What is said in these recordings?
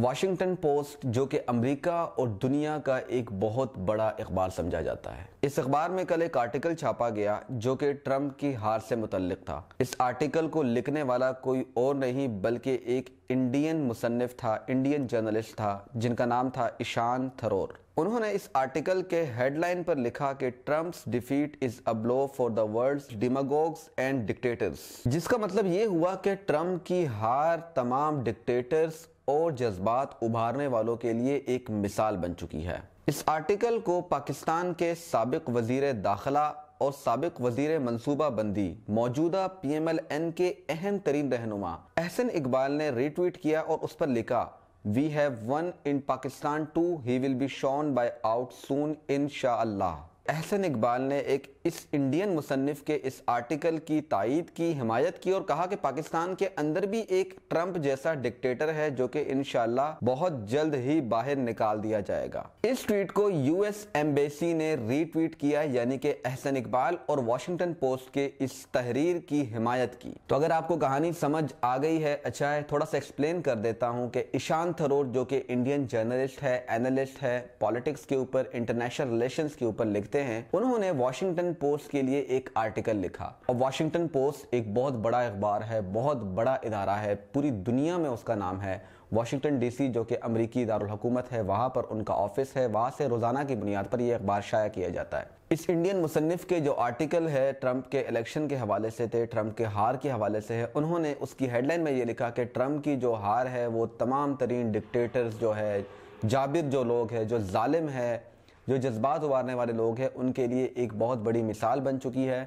Washington post जो कि America और दुनिया का एक बहुत बड़ा अखबार समझा जाता है इस अखबार में कल एक आर्टिकल छापा गया जो कि ट्रंप की हार से मुतलक था इस आर्टिकल को लिखने वाला कोई और नहीं बल्कि एक इंडियन मुसनफ था इंडियन जर्नलिस्ट था जिनका नाम था ईशान थरोर उन्होंने इस आर्टिकल के हेडलाइन पर लिखा कि Trump's defeat is a blow for the world's demagogues and dictators जिसका मतलब ये हुआ कि ट्रम्प की हार तमाम डिक्टेटर्स और जज्बात उभारने वालों के लिए एक मिसाल बन चुकी है इस आर्टिकल को पाकिस्तान के सबक वजीर दाखिला और सबक वजीर मनसूबा बंदी मौजूदा पी एम एल एन के अहम तरीन रहनुमा एहसन इकबाल ने रिट्वीट किया और उस पर लिखा we have one in Pakistan too he will be shown by out soon इन शाह अहसन इकबाल ने एक इस इंडियन मुसनफ़ के इस आर्टिकल की तइद की हिमायत की और कहा कि पाकिस्तान के अंदर भी एक ट्रंप जैसा डिक्टेटर है जो कि इन बहुत जल्द ही बाहर निकाल दिया जाएगा इस ट्वीट को यूएस एम्बेसी ने रीट्वीट किया यानी कि अहसन इकबाल और वाशिंगटन पोस्ट के इस तहरीर की हिमायत की तो अगर आपको कहानी समझ आ गई है अच्छा है थोड़ा सा एक्सप्लेन कर देता हूँ कि ईशान थरूर जो कि इंडियन जर्नलिस्ट है एनालिस्ट है पॉलिटिक्स के ऊपर इंटरनेशनल रिलेशन के ऊपर लिखते जानते हैं उन्होंने वॉशिंगटन पोस्ट के लिए एक आर्टिकल लिखा और वॉशिंगटन पोस्ट एक बहुत बड़ा अखबार है बहुत बड़ा इदारा है पूरी दुनिया में उसका नाम है वाशिंगटन डीसी जो कि अमरीकी दारकूमत है वहाँ पर उनका ऑफिस है वहाँ से रोज़ाना की बुनियाद पर यह अखबार शाया किया जाता है इस इंडियन मुसनफ़ के जो आर्टिकल है ट्रंप के इलेक्शन के हवाले से थे ट्रंप के हार के हवाले से है उन्होंने उसकी हेडलाइन में ये लिखा कि ट्रंप की जो हार है वो तमाम तरीन डिक्टेटर्स जो है जाबिर जो लोग हैं जो ालिम है जो जज्बात उबारने वाले लोग हैं उनके लिए एक बहुत बड़ी मिसाल बन चुकी है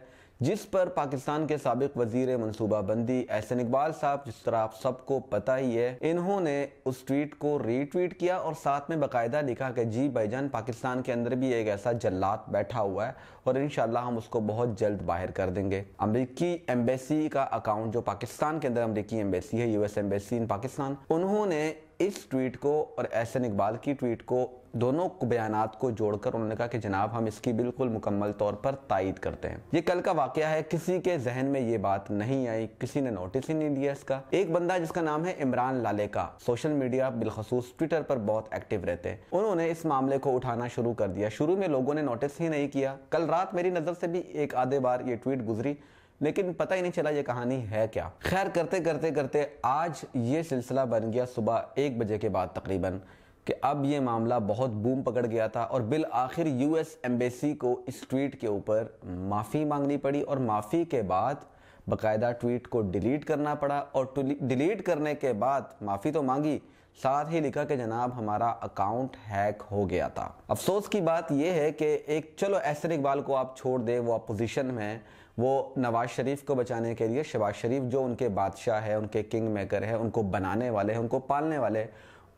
जिस पर पाकिस्तान के सबक वजीर बंदी एहसन इकबाल साहब जिस तरह आप सबको पता ही है इन्होंने उस ट्वीट को रीट्वीट किया और साथ में बाकायदा लिखा कि जी भाईजान पाकिस्तान के अंदर भी एक ऐसा जल्लाद बैठा हुआ है और इन हम उसको बहुत जल्द बाहर कर देंगे अमरीकी एम्बेसी का अकाउंट जो पाकिस्तान के अंदर अमरीकी एम्बेसी है यूएस एम्बेसी इन पाकिस्तान उन्होंने इस ट्वीट को और एहसन इकबाल की ट्वीट को दोनों बयान को जोड़कर उन्होंने कहा कि जनाब हम इसकी बिल्कुल मुकम्मल तौर पर तायद करते हैं ये कल का वाक्य है किसी के जहन में ये बात नहीं आई किसी ने नोटिस ही नहीं लिया इसका एक बंदा जिसका नाम है इमरान लाले का सोशल मीडिया बिलखसूस ट्विटर पर बहुत एक्टिव रहते हैं उन्होंने इस मामले को उठाना शुरू कर दिया शुरू में लोगों ने नोटिस ही नहीं किया कल रात मेरी नजर से भी एक आधे बार ये ट्वीट गुजरी लेकिन पता ही नहीं चला ये कहानी है क्या खैर करते करते करते आज ये सिलसिला बन गया सुबह एक बजे के बाद तकरीबन कि अब ये मामला बहुत बूम पकड़ गया था और बिल आखिर यूएस एम्बेसी को इस ट्वीट के ऊपर माफ़ी मांगनी पड़ी और माफ़ी के बाद बकायदा ट्वीट को डिलीट करना पड़ा और डिलीट करने के बाद माफ़ी तो मांगी साथ ही लिखा कि जनाब हमारा अकाउंट हैक हो गया था अफसोस की बात यह है कि एक चलो ऐसर इकबाल को आप छोड़ दें वो अपोजिशन में वो नवाज शरीफ को बचाने के लिए शबाज शरीफ जो उनके बादशाह है उनके किंग मेकर है उनको बनाने वाले हैं उनको पालने वाले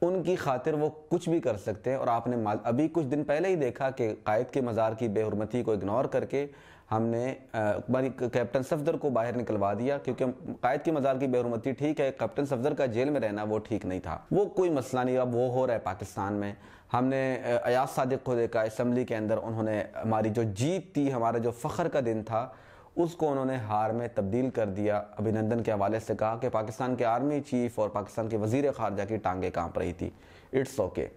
उनकी खातिर वो कुछ भी कर सकते हैं और आपने अभी कुछ दिन पहले ही देखा कि कायद के मज़ार की बेहरमती को इग्नोर करके हमने कैप्टन सफदर को बाहर निकलवा दिया क्योंकि कायद की मजार की बेहरमती ठीक है कैप्टन सफदर का जेल में रहना वो ठीक नहीं था वो कोई मसला नहीं अब वो हो रहा है पाकिस्तान में हमने अयाज सदक को देखा इसम्बली के अंदर उन्होंने हमारी जो जीत थी हमारा जो फ़ख्र का दिन था उसको उन्होंने हार में तब्दील कर दिया अभिनंदन के हवाले से कहा कि पाकिस्तान के आर्मी चीफ और पाकिस्तान के वजीर खारजा की टांगें कांप रही थी इट्स ओके okay.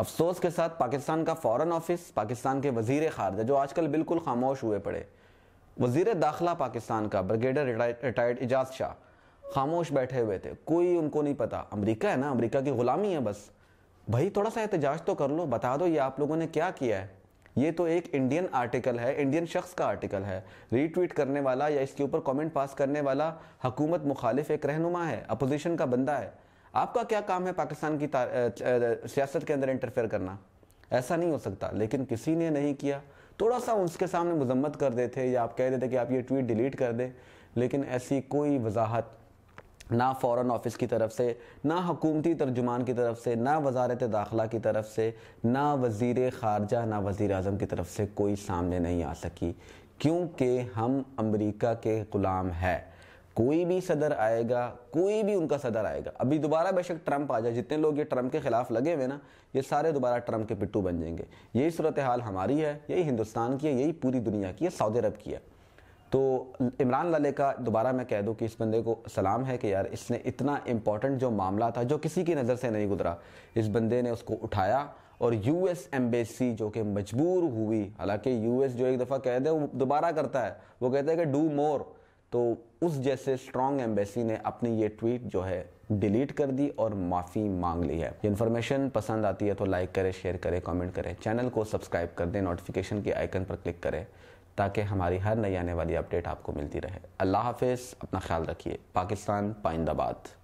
अफसोस के साथ पाकिस्तान का फॉरेन ऑफिस पाकिस्तान के वजीर खारजा जो आजकल बिल्कुल खामोश हुए पड़े वजीर दाखिला पाकिस्तान का ब्रिगेडर रिटायर्ड एजाज शाह खामोश बैठे हुए थे कोई उनको नहीं पता अमेरिका है ना अमेरिका की गुलामी है बस भाई थोड़ा सा एहतजाज तो कर लो बता दो ये आप लोगों ने क्या किया है ये तो एक इंडियन आर्टिकल है इंडियन शख्स का आर्टिकल है रीट्वीट करने वाला या इसके ऊपर कमेंट पास करने वाला हकूमत मुखालिफ एक रहनुमा है अपोजिशन का बंदा है आपका क्या काम है पाकिस्तान की सियासत के अंदर इंटरफेयर करना ऐसा नहीं हो सकता लेकिन किसी ने नहीं किया थोड़ा सा उसके सामने मजम्मत कर देते या आप कह देते कि आप ये ट्वीट डिलीट कर दें लेकिन ऐसी कोई वजाहत ना फ़ौरन ऑफिस की तरफ से ना हकूमती तर्जुमान की तरफ से ना वजारत दाखिला की तरफ से ना वज़ी ख़ारजा ना वजीर अजम की तरफ से कोई सामने नहीं आ सकी क्योंकि हम अमरीका के ग़ुलाम है कोई भी सदर आएगा कोई भी उनका सदर आएगा अभी दोबारा बेशक ट्रंप आ जाए जितने लोग ये ट्रंप के खिलाफ लगे हुए ना ये सारे दोबारा ट्रंप के पिट्टू बन जाएंगे यही सूरत हाल हमारी है यही हिंदुस्तान की है यही पूरी दुनिया की है सऊदी अरब की है तो इमरान लाले का दोबारा मैं कह दूँ कि इस बंदे को सलाम है कि यार इसने इतना इम्पॉर्टेंट जो मामला था जो किसी की नज़र से नहीं गुजरा इस बंदे ने उसको उठाया और यूएस एम्बेसी जो कि मजबूर हुई हालांकि यूएस जो एक दफ़ा कह दे वो दोबारा करता है वो कहते हैं कि डू मोर तो उस जैसे स्ट्रॉन्ग एम्बेसी ने अपनी ये ट्वीट जो है डिलीट कर दी और माफ़ी मांग ली है इन्फॉर्मेशन पसंद आती है तो लाइक करें शेयर करें कमेंट करें चैनल को सब्सक्राइब कर दें नोटिफिकेशन के आइकन पर क्लिक करें ताकि हमारी हर नई आने वाली अपडेट आपको मिलती रहे अल्लाह हाफिज़ अपना ख्याल रखिए पाकिस्तान पाइंदाबाद